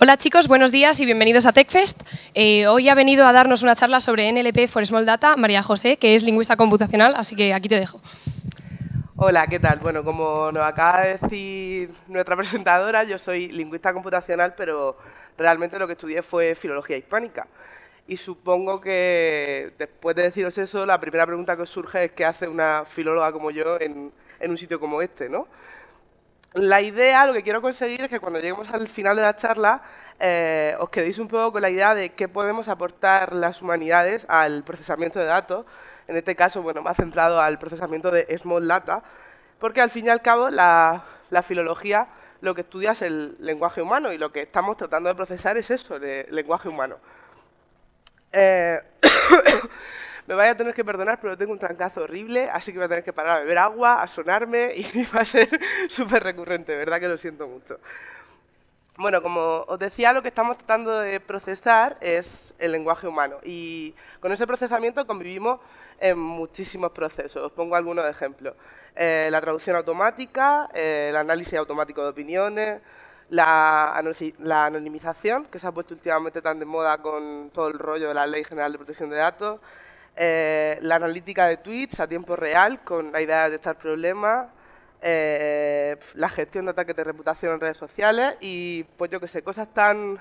Hola chicos, buenos días y bienvenidos a TechFest. Eh, hoy ha venido a darnos una charla sobre NLP for Small Data María José, que es lingüista computacional, así que aquí te dejo. Hola, ¿qué tal? Bueno, como nos acaba de decir nuestra presentadora, yo soy lingüista computacional, pero realmente lo que estudié fue filología hispánica. Y supongo que después de deciros eso, la primera pregunta que os surge es qué hace una filóloga como yo en, en un sitio como este, ¿no? la idea, lo que quiero conseguir es que cuando lleguemos al final de la charla eh, os quedéis un poco con la idea de qué podemos aportar las humanidades al procesamiento de datos. En este caso, bueno, más centrado al procesamiento de Small Data, porque al fin y al cabo la, filología lo que estudia es el lenguaje humano y lo que estamos tratando de procesar es eso, el lenguaje humano. Eh, me vaya a tener que perdonar, pero tengo un trancazo horrible, así que voy a tener que parar a beber agua, a sonarme y va a ser súper recurrente, ¿verdad? Que lo siento mucho. Bueno, como os decía, lo que estamos tratando de procesar es el lenguaje humano y con ese procesamiento convivimos en muchísimos procesos. Os pongo algunos ejemplos. Eh, la traducción automática, eh, el análisis automático de opiniones, la, la, anonimización, que se ha puesto últimamente tan de moda con todo el rollo de la Ley General de Protección de Datos, eh, la analítica de tweets a tiempo real con la idea de estar problemas, eh, la gestión de ataques de reputación en redes sociales y, pues yo que sé, cosas tan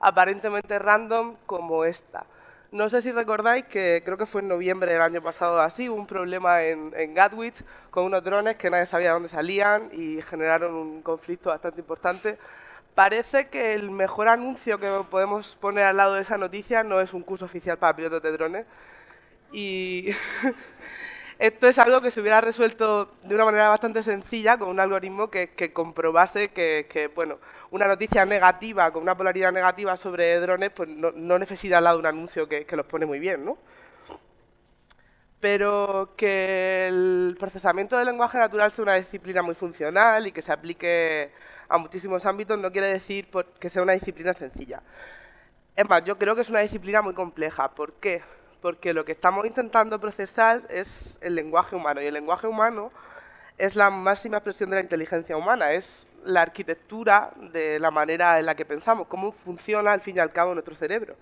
aparentemente random como esta. No sé si recordáis que creo que fue en noviembre del año pasado así, un problema en, en Gatwick con unos drones que nadie sabía dónde salían y generaron un conflicto bastante importante. Parece que el mejor anuncio que podemos poner al lado de esa noticia no es un curso oficial para pilotos de drones, y esto es algo que se hubiera resuelto de una manera bastante sencilla con un algoritmo que, comprobase que, bueno, una noticia negativa, con una polaridad negativa sobre drones, pues no, necesita al lado un anuncio que, los pone muy bien, ¿no? pero que el procesamiento del lenguaje natural sea una disciplina muy funcional y que se aplique a muchísimos ámbitos no quiere decir que sea una disciplina sencilla. Es más, yo creo que es una disciplina muy compleja. ¿Por qué? porque lo que estamos intentando procesar es el lenguaje humano y el lenguaje humano es la máxima expresión de la inteligencia humana, es la arquitectura de la manera en la que pensamos, cómo funciona al fin y al cabo nuestro cerebro.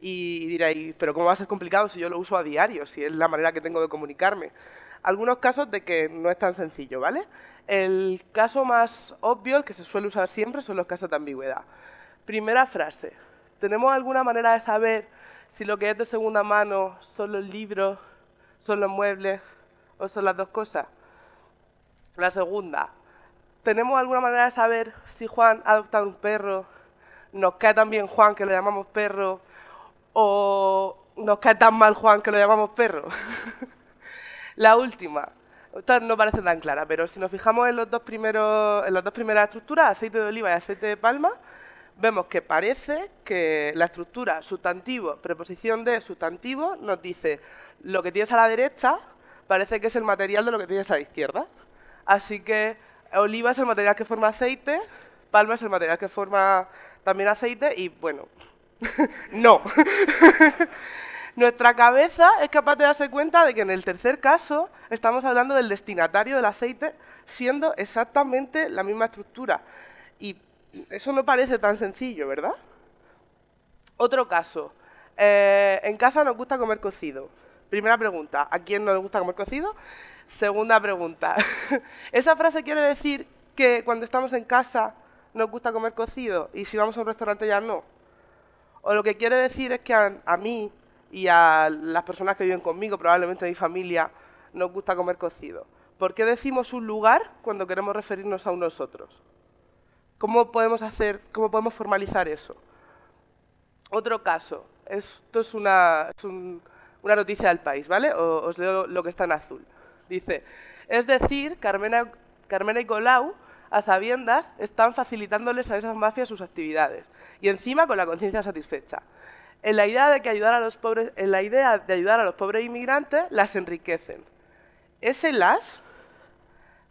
Y diréis, pero ¿cómo va a ser complicado si yo lo uso a diario, si es la manera que tengo de comunicarme? Algunos casos de que no es tan sencillo, ¿vale? El caso más obvio, el que se suele usar siempre, son los casos de ambigüedad. Primera frase, ¿tenemos alguna manera de saber si lo que es de segunda mano son los libros, son los muebles o son las dos cosas. La segunda, ¿tenemos alguna manera de saber si Juan ha adoptado un perro? ¿Nos cae tan bien Juan que lo llamamos perro? ¿O nos cae tan mal Juan que lo llamamos perro? la última, no parece tan clara, pero si nos fijamos en, los dos primeros, en las dos primeras estructuras, aceite de oliva y aceite de palma, vemos que parece que la estructura sustantivo, preposición de sustantivo, nos dice lo que tienes a la derecha parece que es el material de lo que tienes a la izquierda. Así que oliva es el material que forma aceite, palma es el material que forma también aceite y bueno, no. Nuestra cabeza es capaz de darse cuenta de que en el tercer caso estamos hablando del destinatario del aceite siendo exactamente la misma estructura. Y eso no parece tan sencillo, ¿verdad? Otro caso. Eh, en casa nos gusta comer cocido. Primera pregunta, ¿a quién no le gusta comer cocido? Segunda pregunta, ¿esa frase quiere decir que cuando estamos en casa nos gusta comer cocido y si vamos a un restaurante ya no? O lo que quiere decir es que a, a mí y a las personas que viven conmigo, probablemente a mi familia, nos gusta comer cocido. ¿Por qué decimos un lugar cuando queremos referirnos a un nosotros? ¿Cómo podemos hacer, cómo podemos formalizar eso? Otro caso, esto es una, una noticia del país, ¿vale? os leo lo que está en azul. Dice, es decir, Carmena, Carmena y Colau, a sabiendas, están facilitándoles a esas mafias sus actividades, y encima con la conciencia satisfecha. En la idea de que ayudar a los pobres, en la idea de ayudar a los pobres inmigrantes, las enriquecen. Ese las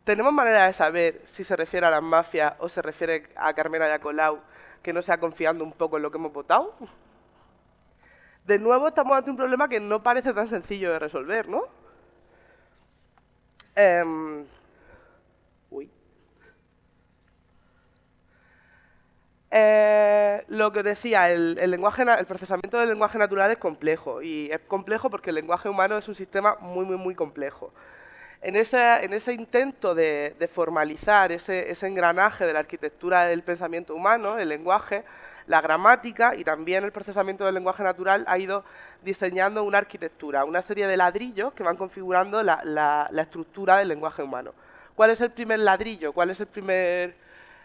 ¿Tenemos manera de saber si se refiere a las mafias o se refiere a Carmela Yacolau, que no sea confiando un poco en lo que hemos votado? De nuevo estamos ante un problema que no parece tan sencillo de resolver, ¿no? Em, uy. Eh, lo que decía, el, lenguaje, el procesamiento del lenguaje natural es complejo, y es complejo porque el lenguaje humano es un sistema muy, muy, muy complejo en ese, intento de, formalizar ese, engranaje de la arquitectura del pensamiento humano, el lenguaje, la gramática y también el procesamiento del lenguaje natural ha ido diseñando una arquitectura, una serie de ladrillos que van configurando la, estructura del lenguaje humano. ¿Cuál es el primer ladrillo? ¿Cuál es el primer,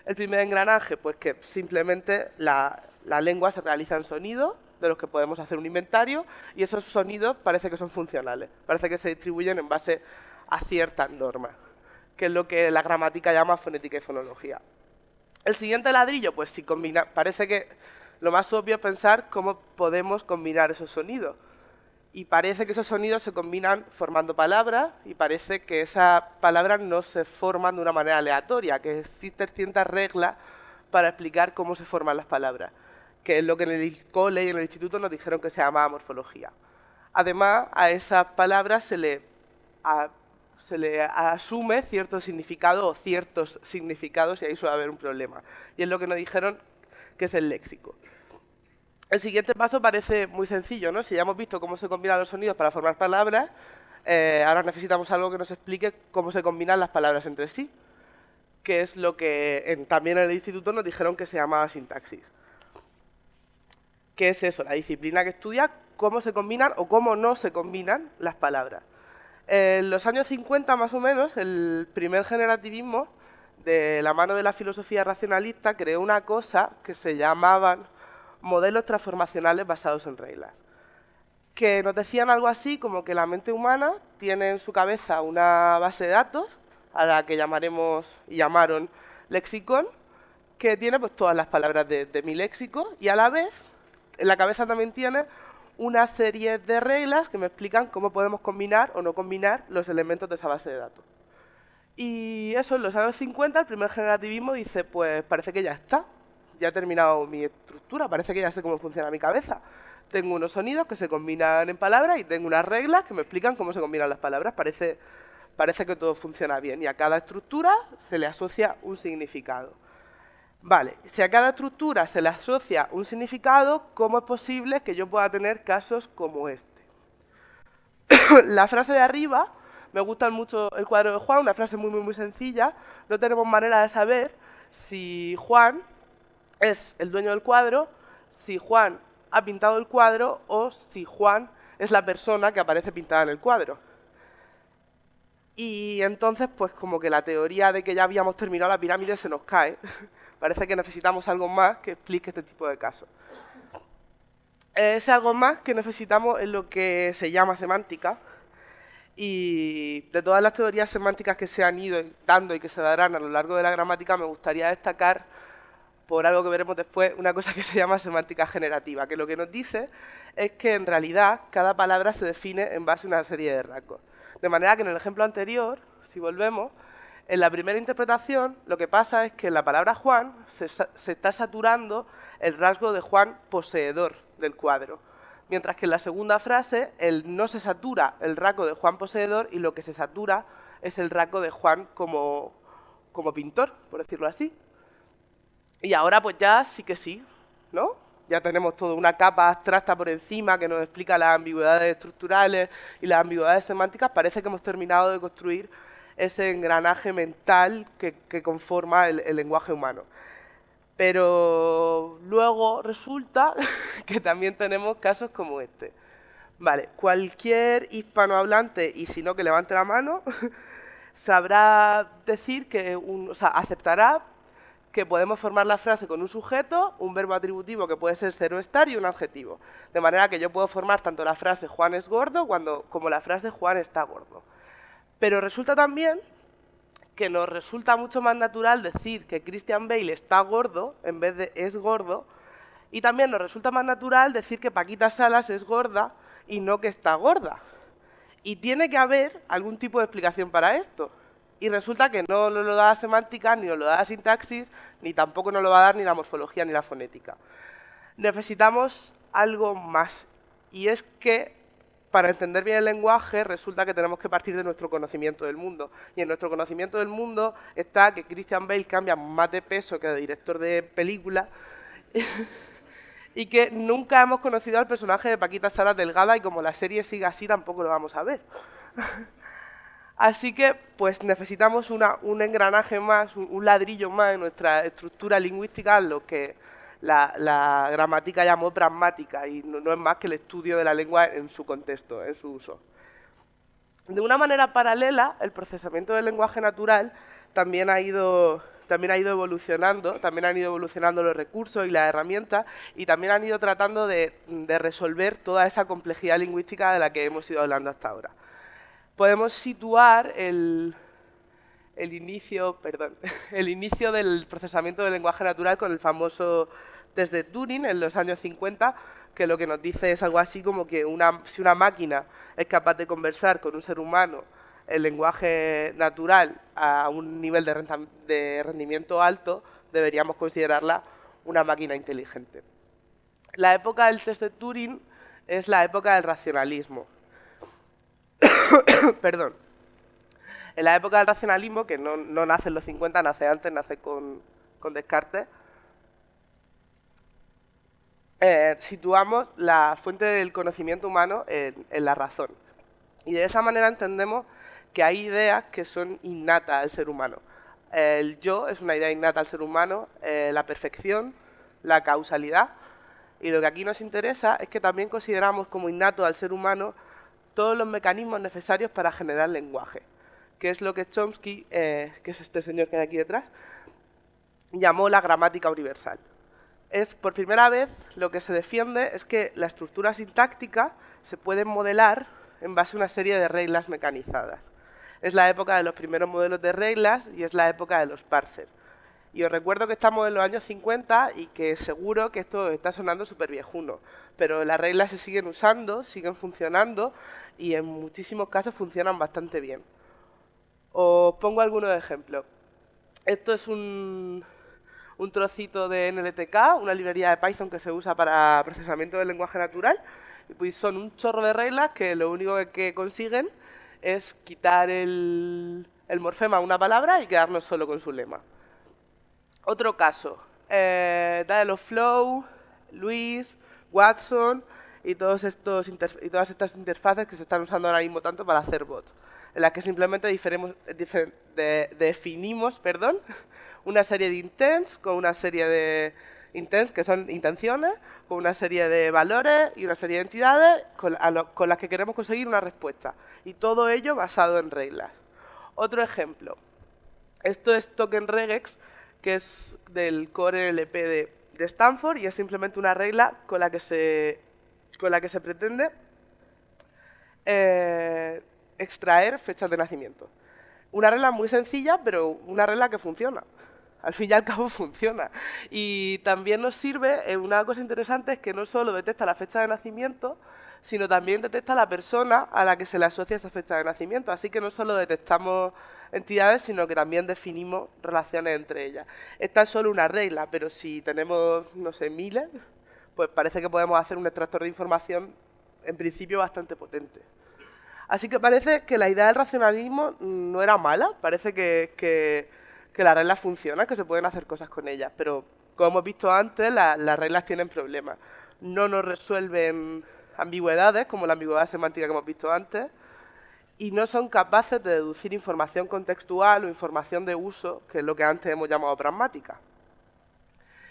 engranaje? Pues que simplemente la, lengua se realiza en sonido, de los que podemos hacer un inventario, y esos sonidos parece que son funcionales, parece que se distribuyen en base a ciertas normas, que es lo que la gramática llama fonética y fonología. El siguiente ladrillo, pues si combina, parece que lo más obvio es pensar cómo podemos combinar esos sonidos. Y parece que esos sonidos se combinan formando palabras y parece que esas palabras no se forman de una manera aleatoria, que existen ciertas reglas para explicar cómo se forman las palabras, que es lo que en el cole y en el instituto nos dijeron que se llamaba morfología. Además, a esas palabras se le se le asume cierto significado o ciertos significados y ahí suele haber un problema. Y es lo que nos dijeron que es el léxico. El siguiente paso parece muy sencillo, ¿no? Si ya hemos visto cómo se combinan los sonidos para formar palabras, eh, ahora necesitamos algo que nos explique cómo se combinan las palabras entre sí, que es lo que también en el instituto nos dijeron que se llamaba sintaxis. ¿Qué es eso? La disciplina que estudia cómo se combinan o cómo no se combinan las palabras. En los años 50 más o menos, el primer generativismo, de la mano de la filosofía racionalista, creó una cosa que se llamaban modelos transformacionales basados en reglas, que nos decían algo así como que la mente humana tiene en su cabeza una base de datos, a la que llamaremos y llamaron lexicón, que tiene pues, todas las palabras de, de mi léxico y a la vez en la cabeza también tiene una serie de reglas que me explican cómo podemos combinar o no combinar los elementos de esa base de datos. Y eso, en los años 50, el primer generativismo dice, pues parece que ya está, ya he terminado mi estructura, parece que ya sé cómo funciona mi cabeza. Tengo unos sonidos que se combinan en palabras y tengo unas reglas que me explican cómo se combinan las palabras. Parece, parece que todo funciona bien y a cada estructura se le asocia un significado. Vale, si a cada estructura se le asocia un significado, ¿cómo es posible que yo pueda tener casos como este? la frase de arriba, me gusta mucho el cuadro de Juan, una frase muy, muy, muy sencilla. No tenemos manera de saber si Juan es el dueño del cuadro, si Juan ha pintado el cuadro o si Juan es la persona que aparece pintada en el cuadro. Y entonces, pues como que la teoría de que ya habíamos terminado la pirámide se nos cae. Parece que necesitamos algo más que explique este tipo de casos. Eh, ese algo más que necesitamos es lo que se llama semántica. Y de todas las teorías semánticas que se han ido dando y que se darán a lo largo de la gramática, me gustaría destacar, por algo que veremos después, una cosa que se llama semántica generativa, que lo que nos dice es que en realidad cada palabra se define en base a una serie de rasgos. De manera que en el ejemplo anterior, si volvemos, en la primera interpretación lo que pasa es que la palabra Juan se, está saturando el rasgo de Juan poseedor del cuadro, mientras que en la segunda frase el no se satura el rasgo de Juan poseedor y lo que se satura es el rasgo de Juan como, como pintor, por decirlo así. Y ahora pues ya sí que sí, ¿no? ya tenemos toda una capa abstracta por encima que nos explica las ambigüedades estructurales y las ambigüedades semánticas, parece que hemos terminado de construir ese engranaje mental que, conforma el, lenguaje humano. Pero luego resulta que también tenemos casos como este. Vale, cualquier hispanohablante, y si no que levante la mano, sabrá decir que, un, o sea, aceptará que podemos formar la frase con un sujeto, un verbo atributivo que puede ser ser o estar y un adjetivo. De manera que yo puedo formar tanto la frase Juan es gordo cuando, como la frase Juan está gordo. Pero resulta también que nos resulta mucho más natural decir que Christian Bale está gordo en vez de es gordo y también nos resulta más natural decir que Paquita Salas es gorda y no que está gorda. Y tiene que haber algún tipo de explicación para esto. Y resulta que no nos lo da la semántica, ni nos lo da la sintaxis, ni tampoco nos lo va a dar ni la morfología ni la fonética. Necesitamos algo más. Y es que para entender bien el lenguaje resulta que tenemos que partir de nuestro conocimiento del mundo. Y en nuestro conocimiento del mundo está que Christian Bale cambia más de peso que de director de película y que nunca hemos conocido al personaje de Paquita Sara Delgada y como la serie sigue así tampoco lo vamos a ver. Así que pues necesitamos un engranaje más, un, ladrillo más en nuestra estructura lingüística, lo que la, gramática llamó pragmática y no, es más que el estudio de la lengua en su contexto, en su uso. De una manera paralela, el procesamiento del lenguaje natural también ha ido, también ha ido evolucionando, también han ido evolucionando los recursos y las herramientas y también han ido tratando de resolver toda esa complejidad lingüística de la que hemos ido hablando hasta ahora podemos situar el, inicio, el inicio del procesamiento del lenguaje natural con el famoso test de Turing en los años 50, que lo que nos dice es algo así como que si una máquina es capaz de conversar con un ser humano el lenguaje natural a un nivel de, de rendimiento alto, deberíamos considerarla una máquina inteligente. La época del test de Turing es la época del racionalismo. Perdón. En la época del racionalismo, que no, nace en los 50, nace antes, nace con, Descartes, eh, situamos la fuente del conocimiento humano en, la razón. Y de esa manera entendemos que hay ideas que son innatas al ser humano. El yo es una idea innata al ser humano, eh, la perfección, la causalidad. Y lo que aquí nos interesa es que también consideramos como innato al ser humano todos los mecanismos necesarios para generar lenguaje, que es lo que Chomsky, eh, que es este señor que hay aquí detrás, llamó la gramática universal. Es por primera vez lo que se defiende es que la estructura sintáctica se puede modelar en base a una serie de reglas mecanizadas. Es la época de los primeros modelos de reglas y es la época de los parsers y os recuerdo que estamos en los años 50 y que seguro que esto está sonando súper viejuno, pero las reglas se siguen usando, siguen funcionando y en muchísimos casos funcionan bastante bien. Os pongo algunos ejemplos. Esto es un, trocito de NLTK, una librería de Python que se usa para procesamiento del lenguaje natural. Pues son un chorro de reglas que lo único que consiguen es quitar el, el morfema a una palabra y quedarnos solo con su lema. Otro caso, eh, los Flow, Luis, Watson y, todos estos y todas estas interfaces que se están usando ahora mismo tanto para hacer bots, en las que simplemente definimos perdón, una serie de intents con una serie de intents que son intenciones, con una serie de valores y una serie de entidades con, con las que queremos conseguir una respuesta. Y todo ello basado en reglas. Otro ejemplo. Esto es Token Regex, que es del core LP de, Stanford y es simplemente una regla con la que se, con la que se pretende eh, extraer fechas de nacimiento. Una regla muy sencilla, pero una regla que funciona. Al fin y al cabo funciona. Y también nos sirve, eh, una cosa interesante es que no solo detecta la fecha de nacimiento, sino también detecta la persona a la que se le asocia esa fecha de nacimiento. Así que no solo detectamos entidades, sino que también definimos relaciones entre ellas. Esta es solo una regla, pero si tenemos, no sé, miles, pues parece que podemos hacer un extractor de información en principio bastante potente. Así que parece que la idea del racionalismo no era mala, parece que, que, las reglas funcionan, que se pueden hacer cosas con ellas, pero como hemos visto antes, las reglas tienen problemas. No nos resuelven ambigüedades, como la ambigüedad semántica que hemos visto antes, y no son capaces de deducir información contextual o información de uso, que es lo que antes hemos llamado pragmática.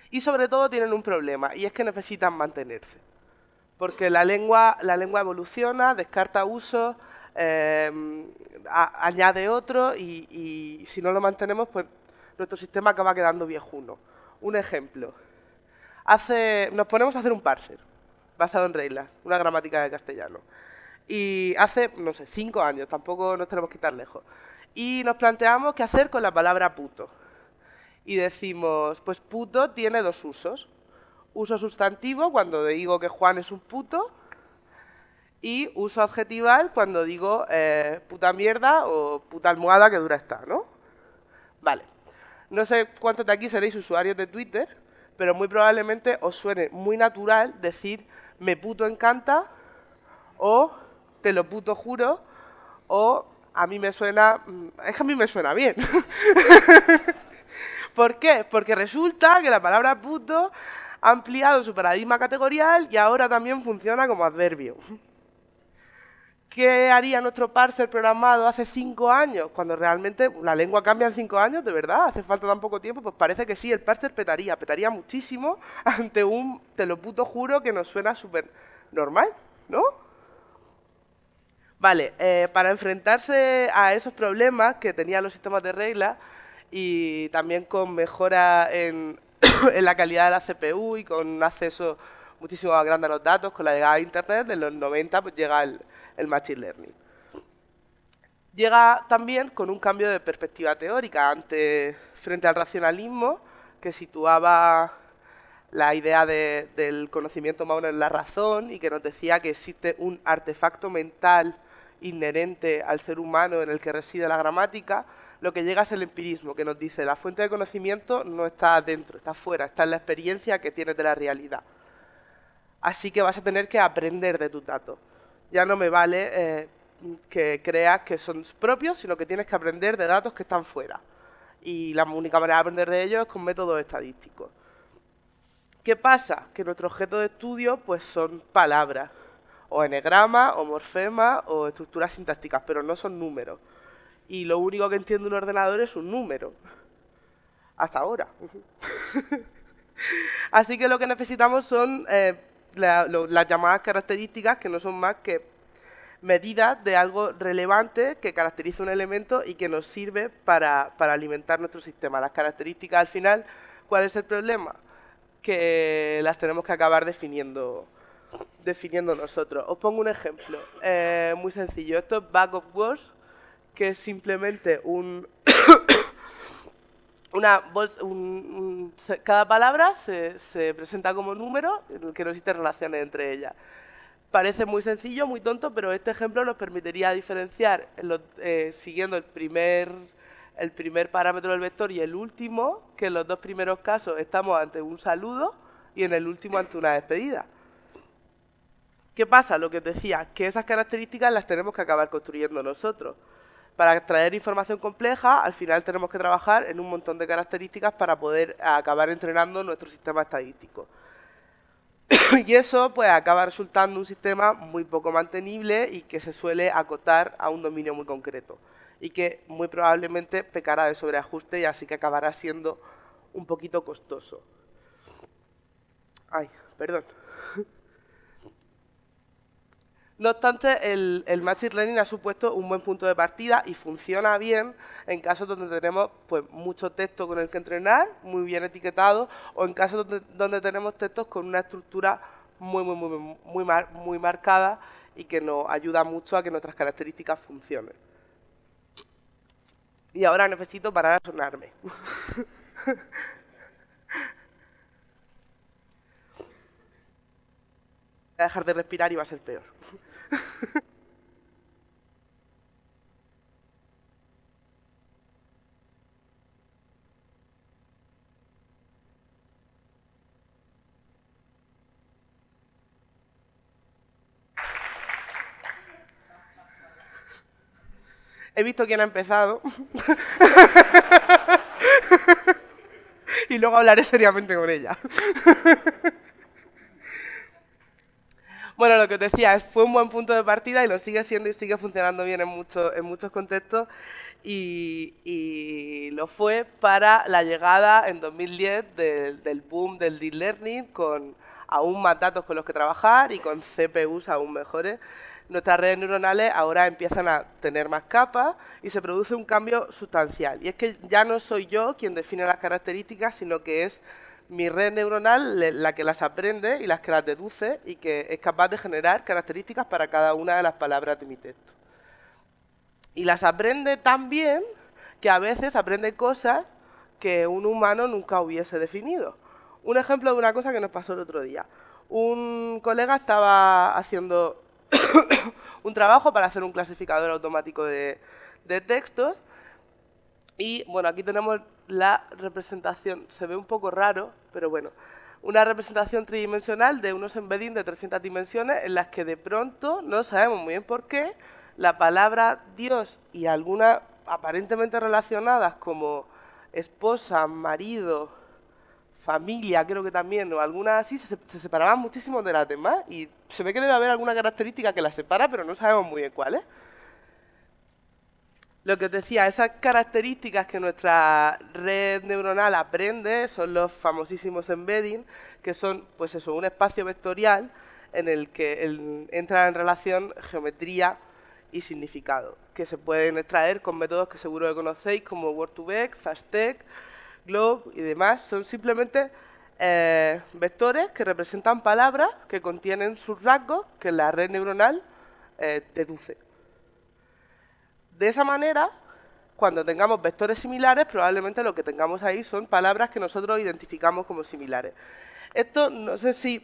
Y sobre todo tienen un problema, y es que necesitan mantenerse. Porque la lengua, la lengua evoluciona, descarta usos, eh, añade otro y, si no lo mantenemos, pues nuestro sistema acaba quedando viejuno. Un ejemplo. Hace, nos ponemos a hacer un parser, basado en reglas, una gramática de castellano. Y hace, no sé, cinco años, tampoco nos tenemos que estar lejos. Y nos planteamos qué hacer con la palabra puto. Y decimos, pues puto tiene dos usos. Uso sustantivo, cuando digo que Juan es un puto, y uso adjetival cuando digo eh, puta mierda o puta almohada que dura está, ¿no? Vale. No sé cuántos de aquí seréis usuarios de Twitter, pero muy probablemente os suene muy natural decir me puto encanta o te lo puto juro, o a mí me suena, mm, es que a mí me suena bien. ¿Por qué? Porque resulta que la palabra puto ha ampliado su paradigma categorial y ahora también funciona como adverbio. ¿Qué haría nuestro parser programado hace cinco años? Cuando realmente la lengua cambia en cinco años, de verdad, hace falta tan poco tiempo, pues parece que sí, el parser petaría, petaría muchísimo ante un, te lo puto juro, que nos suena súper normal, ¿no? Vale, eh, para enfrentarse a esos problemas que tenían los sistemas de regla y también con mejora en, la calidad de la CPU y con un acceso muchísimo más grande a los datos, con la llegada de Internet, en los 90 pues, llega el, Machine Learning. Llega también con un cambio de perspectiva teórica ante, frente al racionalismo que situaba la idea del conocimiento humano en la razón y que nos decía que existe un artefacto mental inherente al ser humano en el que reside la gramática, lo que llega es el empirismo, que nos dice la fuente de conocimiento no está adentro, está fuera, está en la experiencia que tienes de la realidad. Así que vas a tener que aprender de tus datos. Ya no me vale eh, que creas que son propios, sino que tienes que aprender de datos que están fuera. Y la única manera de aprender de ellos es con métodos estadísticos. ¿Qué pasa? Que nuestro objeto de estudio pues, son palabras o enegrama, o morfema, o estructuras sintácticas, pero no son números. Y lo único que entiende un ordenador es un número. Hasta ahora. Así que lo que necesitamos son eh, las llamadas características, que no son más que medidas de algo relevante que caracteriza un elemento y que nos sirve para alimentar nuestro sistema. Las características, al final, ¿cuál es el problema? Que las tenemos que acabar definiendo definiendo nosotros. Os pongo un ejemplo eh, muy sencillo. Esto es Back of words, que es simplemente un... una cada palabra se, presenta como número en el que no existen relaciones entre ellas. Parece muy sencillo, muy tonto, pero este ejemplo nos permitiría diferenciar eh, siguiendo el primer, el primer parámetro del vector y el último, que en los dos primeros casos estamos ante un saludo y en el último ante una despedida. ¿Qué pasa? Lo que os decía, que esas características las tenemos que acabar construyendo nosotros. Para extraer información compleja, al final tenemos que trabajar en un montón de características para poder acabar entrenando nuestro sistema estadístico. y eso pues acaba resultando un sistema muy poco mantenible y que se suele acotar a un dominio muy concreto y que muy probablemente pecará de sobreajuste y así que acabará siendo un poquito costoso. Ay, perdón. No obstante, el, el Learning ha supuesto un buen punto de partida y funciona bien en casos donde tenemos pues, mucho texto con el que entrenar, muy bien etiquetado, o en casos donde, tenemos textos con una estructura muy, muy, muy marcada y que nos ayuda mucho a que nuestras características funcionen. Y ahora necesito parar a sonarme. Voy a dejar de respirar y va a ser peor. He visto quién ha empezado. y luego hablaré seriamente con ella. Bueno, lo que os decía, fue un buen punto de partida y lo sigue siendo y sigue funcionando bien en, muchos en muchos contextos. Y, lo fue para la llegada en 2010 del, del boom del deep learning con aún más datos con los que trabajar y con CPUs aún mejores nuestras redes neuronales ahora empiezan a tener más capas y se produce un cambio sustancial. Y es que ya no soy yo quien define las características, sino que es mi red neuronal la que las aprende y las que las deduce y que es capaz de generar características para cada una de las palabras de mi texto. Y las aprende tan bien que a veces aprende cosas que un humano nunca hubiese definido. Un ejemplo de una cosa que nos pasó el otro día. Un colega estaba haciendo un trabajo para hacer un clasificador automático de, de textos y bueno, aquí tenemos la representación. Se ve un poco raro, pero bueno. Una representación tridimensional de unos embeddings de 300 dimensiones en las que de pronto, no sabemos muy bien por qué, la palabra Dios y algunas aparentemente relacionadas como esposa, marido, familia, creo que también, o algunas así, se, separaban muchísimo de las demás y se ve que debe haber alguna característica que las separa, pero no sabemos muy bien cuál lo que os decía, esas características que nuestra red neuronal aprende son los famosísimos embeddings, que son, pues eso, un espacio vectorial en el que entra en relación geometría y significado, que se pueden extraer con métodos que seguro que conocéis como Word2Vec, FastTech, Globe y demás. Son simplemente eh, vectores que representan palabras que contienen sus rasgos que la red neuronal eh, deduce. De esa manera, cuando tengamos vectores similares, probablemente lo que tengamos ahí son palabras que nosotros identificamos como similares. Esto no sé si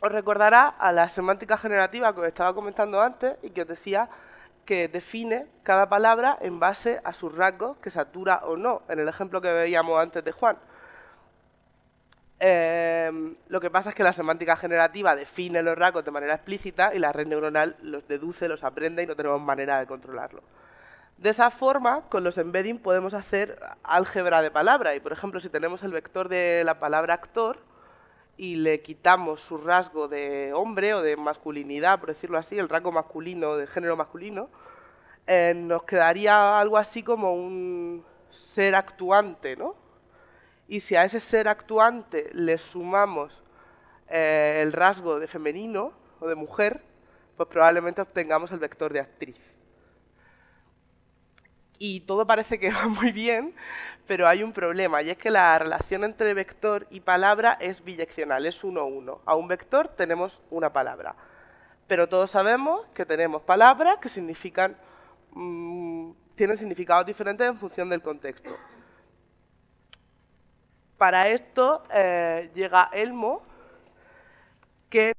os recordará a la semántica generativa que os estaba comentando antes y que os decía que define cada palabra en base a sus rasgos, que satura o no, en el ejemplo que veíamos antes de Juan. Em, lo que pasa es que la semántica generativa define los rasgos de manera explícita y la red neuronal los deduce, los aprende y no tenemos manera de controlarlo. De esa forma, con los embedding podemos hacer álgebra de palabra. Y, por ejemplo, si tenemos el vector de la palabra actor y le quitamos su rasgo de hombre o de masculinidad, por decirlo así, el rasgo masculino, de género masculino, eh, nos quedaría algo así como un ser actuante, ¿no? Y si a ese ser actuante le sumamos eh, el rasgo de femenino o de mujer, pues probablemente obtengamos el vector de actriz y todo parece que va muy bien, pero hay un problema y es que la relación entre vector y palabra es biyeccional, es uno a uno. A un vector tenemos una palabra, pero todos sabemos que tenemos palabras que significan, mm, tienen significados diferentes en función del contexto. Para esto eh, llega Elmo, que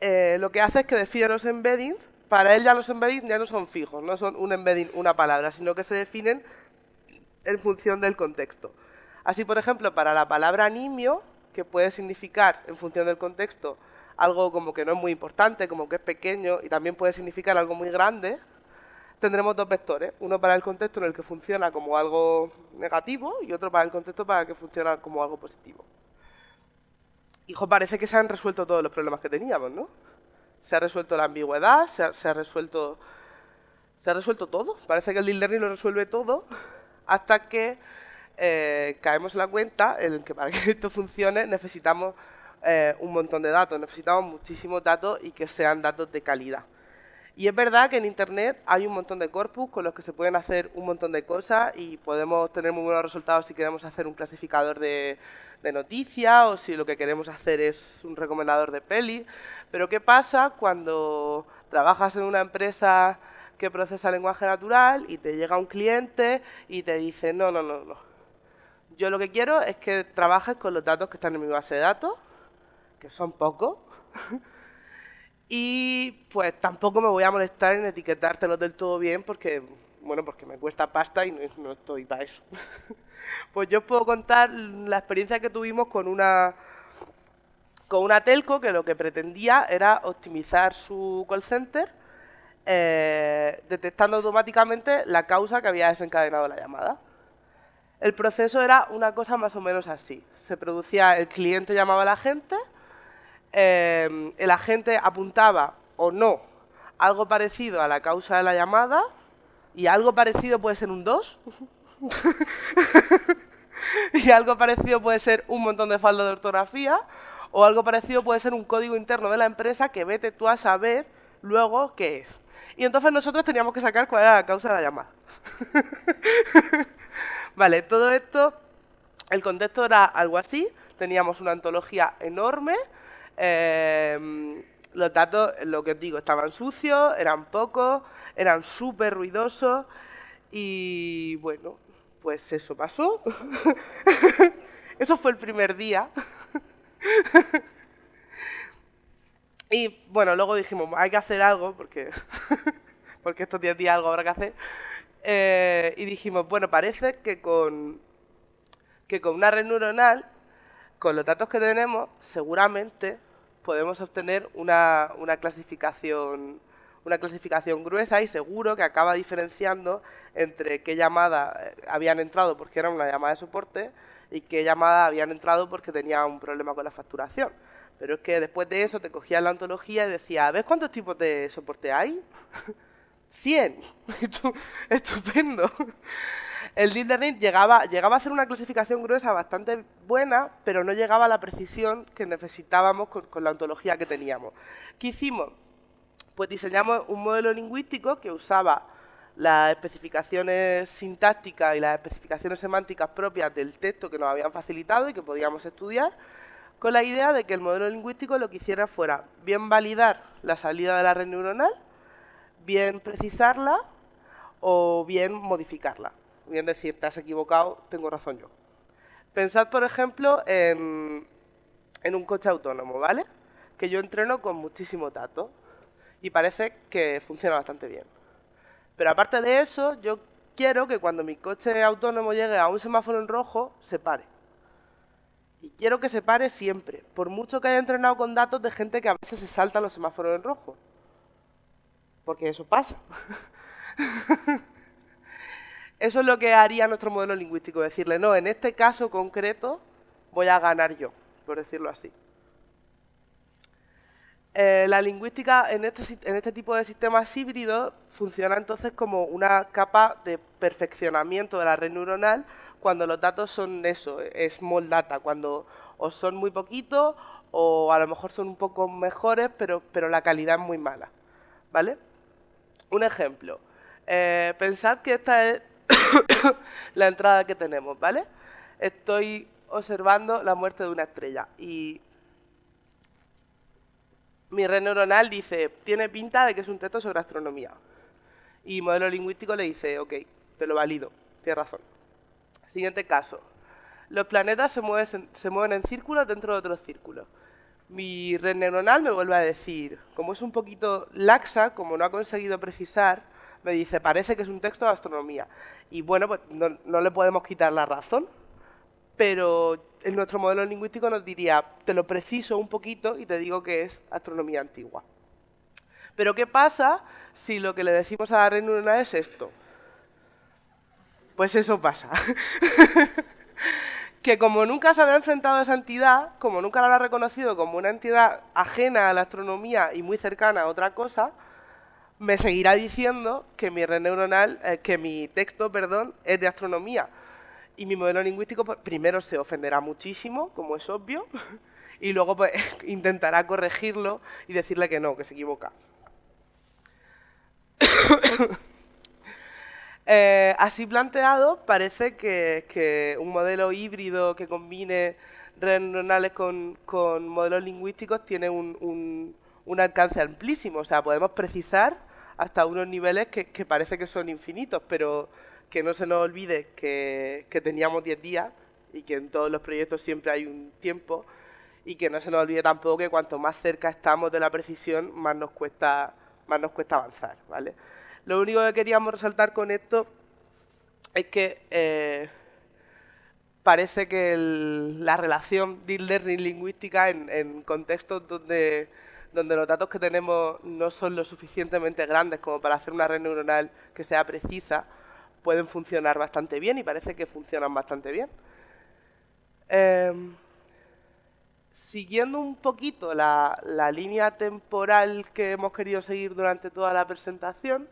eh, lo que hace es que define los embeddings para él ya los embeddings ya no son fijos, no son un embedding, una palabra, sino que se definen en función del contexto. Así, por ejemplo, para la palabra nimio, que puede significar, en función del contexto, algo como que no es muy importante, como que es pequeño, y también puede significar algo muy grande, tendremos dos vectores, uno para el contexto en el que funciona como algo negativo y otro para el contexto para el que funciona como algo positivo. Hijo, parece que se han resuelto todos los problemas que teníamos, ¿no? se ha resuelto la ambigüedad, se ha, resuelto, se ha resuelto todo. Parece que el deep learning lo resuelve todo hasta que eh, caemos en la cuenta en que para que esto funcione necesitamos eh, un montón de datos, necesitamos muchísimos datos y que sean datos de calidad. Y es verdad que en Internet hay un montón de corpus con los que se pueden hacer un montón de cosas y podemos tener muy buenos resultados si queremos hacer un clasificador de, noticias o si lo que queremos hacer es un recomendador de peli. Pero ¿qué pasa cuando trabajas en una empresa que procesa lenguaje natural y te llega un cliente y te dice, no, no, no, no. Yo lo que quiero es que trabajes con los datos que están en mi base de datos, que son pocos. Y pues tampoco me voy a molestar en etiquetártelo del todo bien porque, bueno, porque me cuesta pasta y no, estoy para eso. pues yo os puedo contar la experiencia que tuvimos con una telco que lo que pretendía era optimizar su call center eh, detectando automáticamente la causa que había desencadenado la llamada. El proceso era una cosa más o menos así. Se producía, el cliente llamaba a la gente, Em, el agente apuntaba o no algo parecido a la causa de la llamada y algo parecido puede ser un 2 y algo parecido puede ser un montón de falda de ortografía o algo parecido puede ser un código interno de la empresa que vete tú a saber luego qué es. Y entonces nosotros teníamos que sacar cuál era la causa de la llamada. vale, todo esto, el contexto era algo así, teníamos una antología enorme, Em, los datos, lo que os digo, estaban sucios, eran pocos, eran súper ruidosos y bueno, pues eso pasó. eso fue el primer día. y bueno, luego dijimos, hay que hacer algo porque, porque estos 10 días algo habrá que hacer. Eh, y dijimos, bueno, parece que con, que con una red neuronal con los datos que tenemos, seguramente podemos obtener una, clasificación, una clasificación gruesa y seguro que acaba diferenciando entre qué llamada eh, habían entrado porque era una llamada de soporte y qué llamada habían entrado porque tenía un problema con la facturación. Pero es que después de eso te cogía la antología y decía, ¿ves cuántos tipos de soporte hay? 100. Estupendo. El deep learning llegaba, a hacer una clasificación gruesa bastante buena, pero no llegaba a la precisión que necesitábamos con, con la ontología que teníamos. ¿Qué hicimos? Pues diseñamos un modelo lingüístico que usaba las especificaciones sintácticas y las especificaciones semánticas propias del texto que nos habían facilitado y que podíamos estudiar, con la idea de que el modelo lingüístico lo que hiciera fuera bien validar la salida de la red neuronal, bien precisarla o bien modificarla bien decir, te has equivocado, tengo razón yo. Pensad, por ejemplo, en, un coche autónomo, ¿vale? Que yo entreno con muchísimo dato y parece que funciona bastante bien. Pero aparte de eso, yo quiero que cuando mi coche autónomo llegue a un semáforo en rojo, se pare. Y quiero que se pare siempre, por mucho que haya entrenado con datos de gente que a veces se salta los semáforos en rojo. Porque eso pasa. Eso es lo que haría nuestro modelo lingüístico, decirle, no, en este caso concreto voy a ganar yo, por decirlo así. Eh, la lingüística en este, en este tipo de sistemas híbridos funciona entonces como una capa de perfeccionamiento de la red neuronal cuando los datos son eso, small data, cuando o son muy poquitos o a lo mejor son un poco mejores, pero, pero la calidad es muy mala. ¿Vale? Un ejemplo. Eh, pensar que esta es la entrada que tenemos, ¿vale? Estoy observando la muerte de una estrella y mi red neuronal dice, tiene pinta de que es un texto sobre astronomía. Y modelo lingüístico le dice, ok, te lo valido, tienes razón. Siguiente caso. Los planetas se mueven, se mueven en círculos dentro de otros círculos. Mi red neuronal me vuelve a decir, como es un poquito laxa, como no ha conseguido precisar, me dice, parece que es un texto de astronomía. Y bueno, pues, no, le podemos quitar la razón, pero en nuestro modelo lingüístico nos diría, te lo preciso un poquito y te digo que es astronomía antigua. Pero ¿qué pasa si lo que le decimos a la red es esto? Pues eso pasa. que como nunca se había enfrentado a esa entidad, como nunca la habrá reconocido como una entidad ajena a la astronomía y muy cercana a otra cosa, me seguirá diciendo que mi neuronal, eh, que mi texto, perdón, es de astronomía. Y mi modelo lingüístico pues, primero se ofenderá muchísimo, como es obvio, y luego pues, intentará corregirlo y decirle que no, que se equivoca. Eh, así planteado, parece que, un modelo híbrido que combine redes neuronales con, modelos lingüísticos tiene un un alcance amplísimo, o sea, podemos precisar hasta unos niveles que, parece que son infinitos, pero que no se nos olvide que, teníamos 10 días y que en todos los proyectos siempre hay un tiempo y que no se nos olvide tampoco que cuanto más cerca estamos de la precisión, más nos cuesta, más nos cuesta avanzar, ¿vale? Lo único que queríamos resaltar con esto es que eh, parece que la relación de learning lingüística en contextos donde donde los datos que tenemos no son lo suficientemente grandes como para hacer una red neuronal que sea precisa, pueden funcionar bastante bien y parece que funcionan bastante bien. Em, siguiendo un poquito la, la, línea temporal que hemos querido seguir durante toda la presentación,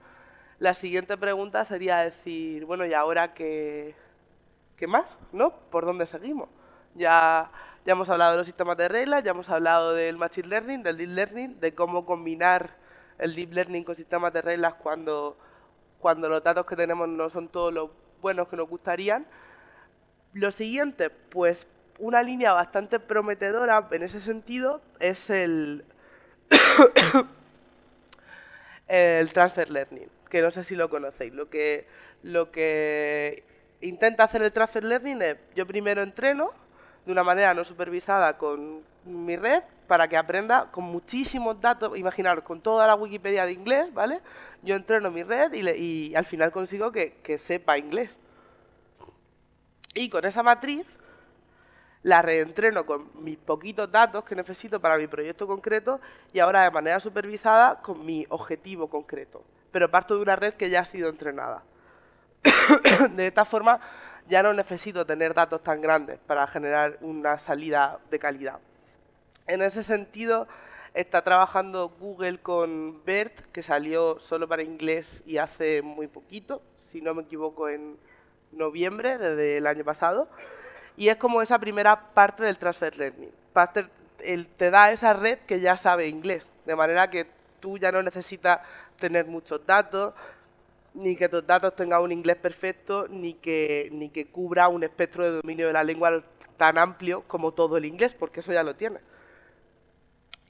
la siguiente pregunta sería decir, bueno, ¿y ahora qué, qué más? ¿No? ¿Por dónde seguimos? Ya ya hemos hablado de los sistemas de reglas, ya hemos hablado del machine learning, del deep learning, de cómo combinar el deep learning con sistemas de reglas cuando, cuando los datos que tenemos no son todos los buenos que nos gustarían. Lo siguiente, pues una línea bastante prometedora en ese sentido es el, el transfer learning, que no sé si lo conocéis. Lo que, lo que intenta hacer el transfer learning es, yo primero entreno, de una manera no supervisada con mi red para que aprenda con muchísimos datos, imaginaros, con toda la Wikipedia de inglés, ¿vale? Yo entreno mi red y, al final consigo que, que sepa inglés. Y con esa matriz la reentreno con mis poquitos datos que necesito para mi proyecto concreto y ahora de manera supervisada con mi objetivo concreto. Pero parto de una red que ya ha sido entrenada. de esta forma ya no necesito tener datos tan grandes para generar una salida de calidad. En ese sentido, está trabajando Google con BERT, que salió solo para inglés y hace muy poquito, si no me equivoco, en noviembre desde el año pasado. Y es como esa primera parte del Transfer Learning. te da esa red que ya sabe inglés, de manera que tú ya no necesitas tener muchos datos, ni que tus datos tengan un inglés perfecto, ni que, ni que cubra un espectro de dominio de la lengua tan amplio como todo el inglés, porque eso ya lo tiene.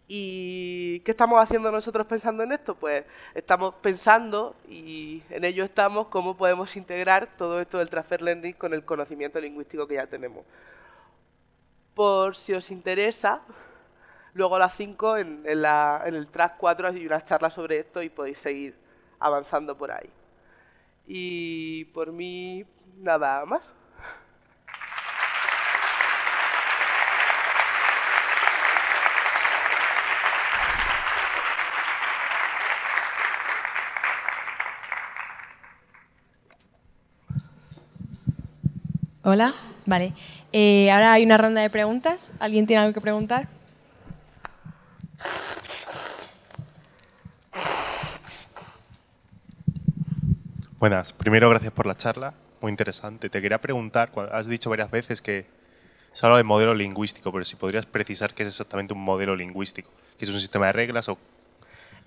¿Y qué estamos haciendo nosotros pensando en esto? Pues estamos pensando y en ello estamos cómo podemos integrar todo esto del transfer learning con el conocimiento lingüístico que ya tenemos. Por si os interesa, luego a las 5 en, en, la, en el track 4 hay una charla sobre esto y podéis seguir avanzando por ahí. Y por mí, nada más. Hola, vale. Eh, ahora hay una ronda de preguntas. ¿Alguien tiene algo que preguntar? Buenas. Primero, gracias por la charla. Muy interesante. Te quería preguntar, has dicho varias veces que se habla de modelo lingüístico, pero si podrías precisar qué es exactamente un modelo lingüístico, que es un sistema de reglas o...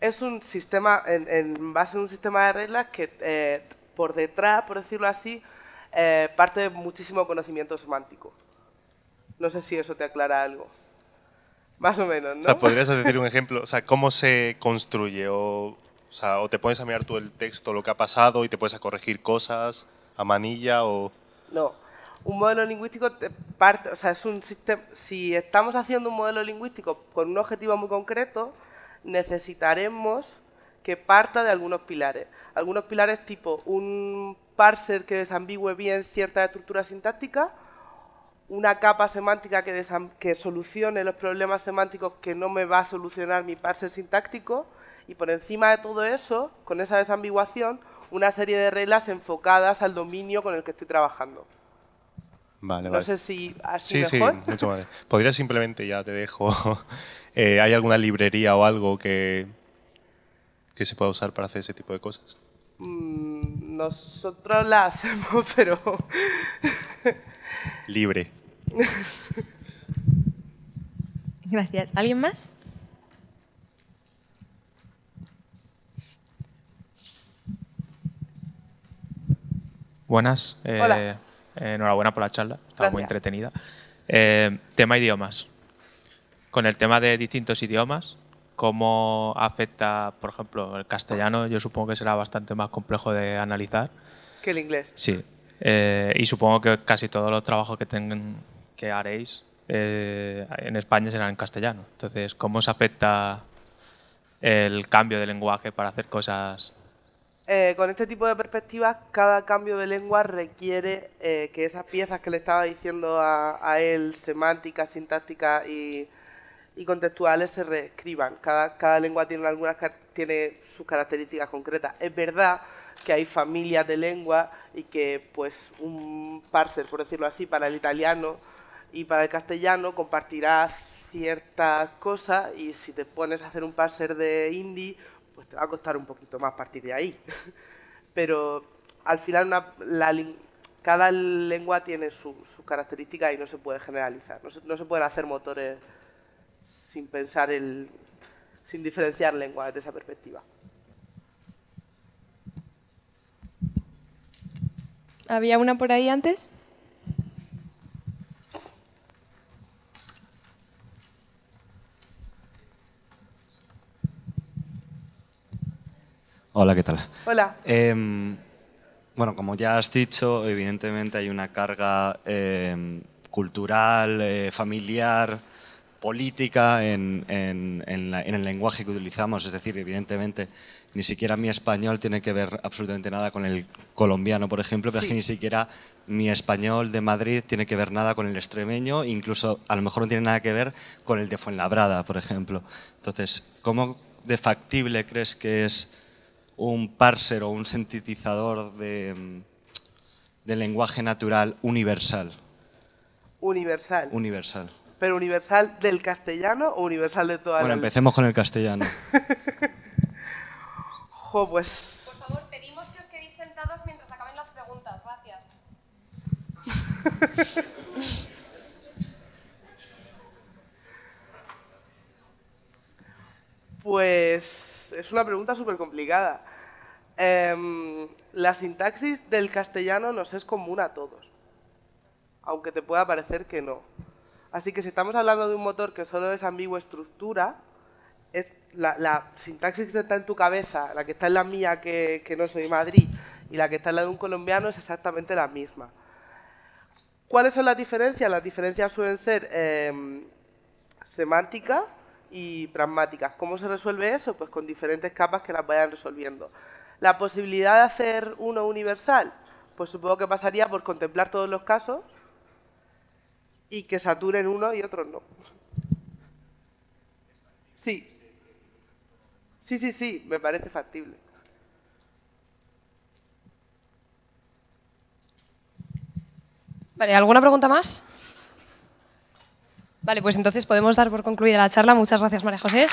Es un sistema, en, base a un sistema de reglas que eh, por detrás, por decirlo así, eh, parte de muchísimo conocimiento semántico. No sé si eso te aclara algo. Más o menos, ¿no? O sea, ¿podrías decir un ejemplo? O sea, ¿cómo se construye o sea, o te pones a mirar tú el texto, lo que ha pasado y te puedes a corregir cosas a manilla o... No, un modelo lingüístico parte, o sea, es un sistema, si estamos haciendo un modelo lingüístico con un objetivo muy concreto, necesitaremos que parta de algunos pilares. Algunos pilares tipo un parser que desambigüe bien cierta estructura sintáctica, una capa semántica que, que solucione los problemas semánticos que no me va a solucionar mi parser sintáctico y por encima de todo eso, con esa desambiguación, una serie de reglas enfocadas al dominio con el que estoy trabajando. Vale, no sé si así mejor. sí, mucho más. Podrías simplemente, ya te dejo, eh, ¿hay alguna librería o algo que, que se pueda usar para hacer ese tipo de cosas? Mm, nosotros la hacemos, pero... Libre. Gracias. ¿Alguien más? Buenas. Eh, eh, enhorabuena por la charla, estaba muy entretenida. Eh, tema idiomas. Con el tema de distintos idiomas, ¿cómo afecta, por ejemplo, el castellano? Yo supongo que será bastante más complejo de analizar. Que el inglés. Sí. y supongo que casi todos los trabajos que, tengan, que haréis en España serán en castellano. Entonces, ¿cómo os afecta el cambio de lenguaje para hacer cosas eh, con este tipo de perspectivas, cada cambio de lengua requiere eh, que esas piezas que le estaba diciendo a, él, semánticas, sintácticas y, contextuales, se reescriban. Cada, lengua tiene, algunas, tiene sus características concretas. Es verdad que hay familias de lengua y que pues un parser, por decirlo así, para el italiano y para el castellano compartirá ciertas cosas y si te pones a hacer un parser de indie pues te va a costar un poquito más partir de ahí. Pero al final cada lengua tiene sus características y no se puede generalizar. No se, pueden hacer motores sin pensar el, sin diferenciar lenguas desde esa perspectiva. ¿Había una por ahí antes? Hola, ¿qué tal? Hola. Em, bueno, como ya has dicho, evidentemente hay una carga em, cultural, eh, familiar, política en, el lenguaje que utilizamos. Es decir, evidentemente, ni siquiera mi español tiene que ver absolutamente nada con el colombiano, por ejemplo, pero es ni siquiera mi español de Madrid tiene que ver nada con el extremeño, incluso a lo mejor no tiene nada que ver con el de Fuenlabrada, por ejemplo. Entonces, ¿cómo de factible crees que es un parser o un sintetizador mm, de, lenguaje natural universal. Universal. Universal. ¿Pero universal del castellano o universal de toda Bueno, empecemos con el castellano. jo, pues... Por favor, pedimos que os quedéis sentados mientras acaben las preguntas. Gracias. pues es, una pregunta súper complicada. Em, la sintaxis del castellano nos es común a todos, aunque te pueda parecer que no. Así que si estamos hablando de un motor que solo es ambigua estructura, la, sintaxis que está en tu cabeza, la que está en la mía, que, no soy Madrid, y la que está en la de un colombiano es exactamente la misma. ¿Cuáles son las diferencias? Las diferencias suelen ser eh, semántica, y pragmáticas. ¿Cómo se resuelve eso? Pues con diferentes capas que las vayan resolviendo. La posibilidad de hacer uno universal, pues supongo que pasaría por contemplar todos los casos y que saturen uno y otros no. Sí. Sí, sí, sí, me parece factible. Vale, ¿alguna pregunta más? Vale, pues entonces podemos dar por concluida la charla. Muchas gracias, María José.